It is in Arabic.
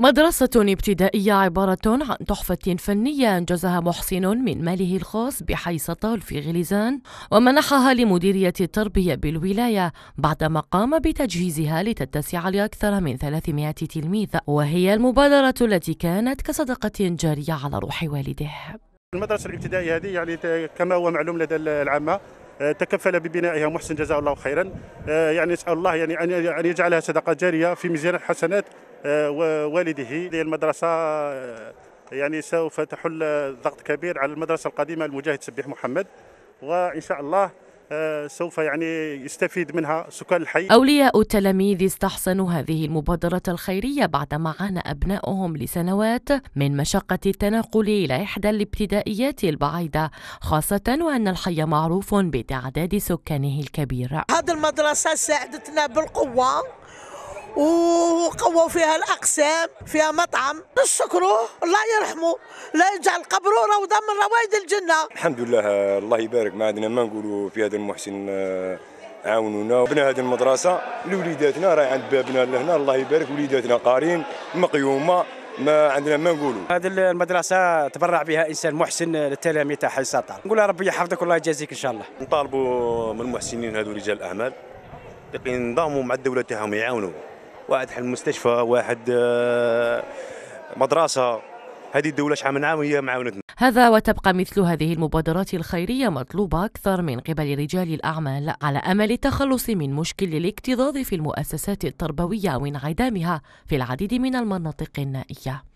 مدرسة ابتدائية عبارة عن تحفة فنية أنجزها محسن من ماله الخاص بحي سطال في غليزان ومنحها لمديرية التربية بالولاية بعدما قام بتجهيزها لتتسع لأكثر من 300 تلميذ وهي المبادرة التي كانت كصدقة جارية على روح والده المدرسة الابتدائية هذه يعني كما هو معلوم لدى العامة آه، تكفل ببنائها محسن جزاه الله خيرا آه، يعني نسال الله يعني ان يجعلها صدقه جاريه في ميزان الحسنات آه، ووالده للمدرسة آه، يعني سوف تحل ضغط كبير على المدرسة القديمة المجاهد سبيح محمد وإن شاء الله آه، سوف يعني يستفيد منها سكان الحي أولياء التلاميذ استحسنوا هذه المبادرة الخيرية بعدما عانى أبنائهم لسنوات من مشقة التنقل إلى إحدى الابتدائيات البعيدة خاصة وأن الحي معروف بتعداد سكانه الكبير هذه المدرسة ساعدتنا بالقوة وقووا فيها الأقسام فيها مطعم نشكروه الله يرحمه لا يجعل قبره روضة من روائد الجنة الحمد لله الله يبارك ما عندنا ما نقولوا في هذا المحسن آه، عاونونا بنا هذه المدرسة لوليداتنا راهي عند بابنا لهنا الله يبارك وليداتنا قارين مقيومة ما عندنا ما نقولوا هذه المدرسه تبرع بها انسان محسن للتلاميذ تاع سطر نقول ربي يحفظك والله يجازيك ان شاء الله نطالبوا من المحسنين هذو رجال الاعمال ينضموا مع الدوله تاعهم يعاونوا واحد حل مستشفى واحد آه، مدرسه هذه الدولة شحال من عام وهي معاونتنا هذا وتبقى مثل هذه المبادرات الخيرية مطلوبة أكثر من قبل رجال الأعمال على أمل التخلص من مشكل الاكتظاظ في المؤسسات التربوية وانعدامها في العديد من المناطق النائية